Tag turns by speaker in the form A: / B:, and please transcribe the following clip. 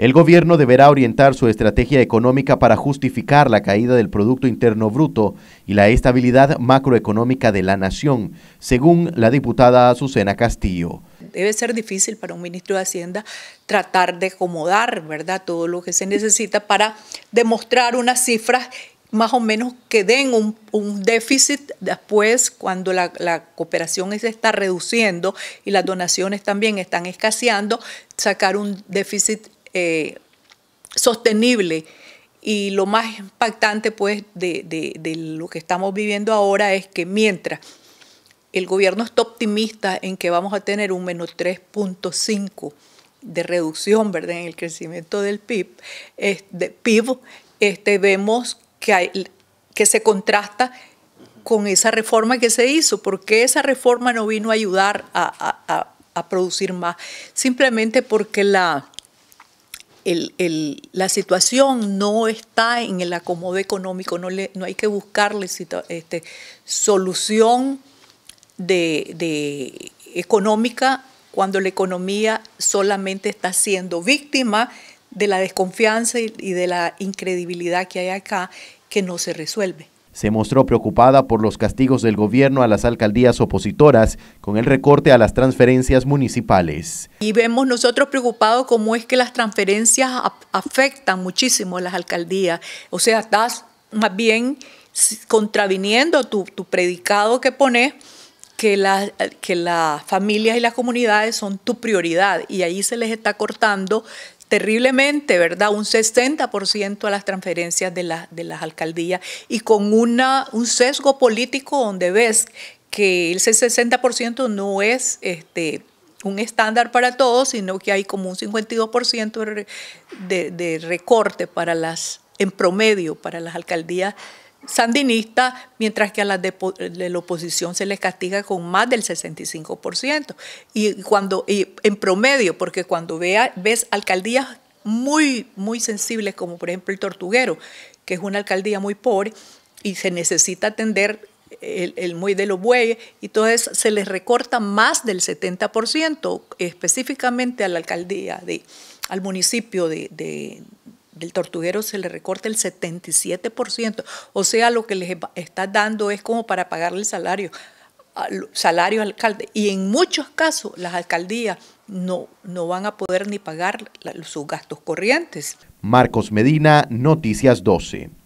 A: El gobierno deberá orientar su estrategia económica para justificar la caída del Producto Interno Bruto y la estabilidad macroeconómica de la nación, según la diputada Azucena Castillo.
B: Debe ser difícil para un ministro de Hacienda tratar de acomodar ¿verdad? todo lo que se necesita para demostrar unas cifras más o menos que den un, déficit después cuando la, la, cooperación se está reduciendo y las donaciones también están escaseando, sacar un déficit eh, sostenible. Y lo más impactante pues de, lo que estamos viviendo ahora es que mientras el gobierno está optimista en que vamos a tener un menos 3.5 de reducción en el crecimiento del PIB, este, vemos que, que se contrasta con esa reforma que se hizo, porque esa reforma no vino a ayudar a producir más, simplemente porque la, la situación no está en el acomodo económico, no, le, no hay que buscarle este, solución de económica cuando la economía solamente está siendo víctima de la desconfianza y de la incredibilidad que hay acá que no se resuelve
A: se mostró preocupada por los castigos del gobierno a las alcaldías opositoras con el recorte a las transferencias municipales.
B: Y vemos nosotros preocupados cómo es que las transferencias afectan muchísimo a las alcaldías. O sea, estás más bien contraviniendo tu, predicado que pones que, que las familias y las comunidades son tu prioridad y ahí se les está cortando terriblemente, ¿verdad? Un 60% a las transferencias de, de las alcaldías y con una, un sesgo político donde ves que ese 60% no es este, un estándar para todos, sino que hay como un 52% de, de recorte para las, en promedio para las alcaldías Sandinista, mientras que a las de, la oposición se les castiga con más del 65%. Y cuando y en promedio, porque cuando vea, ves alcaldías muy, muy sensibles, como por ejemplo el Tortuguero, que es una alcaldía muy pobre y se necesita atender el, el muy de los bueyes, y entonces se les recorta más del 70%, específicamente a la alcaldía, de, al municipio de del tortuguero se le recorta el 77%, o sea, lo que les está dando es como para pagarle el salario salario al alcalde. Y en muchos casos las alcaldías no, no van a poder ni pagar sus gastos corrientes.
A: Marcos Medina, Noticias 12.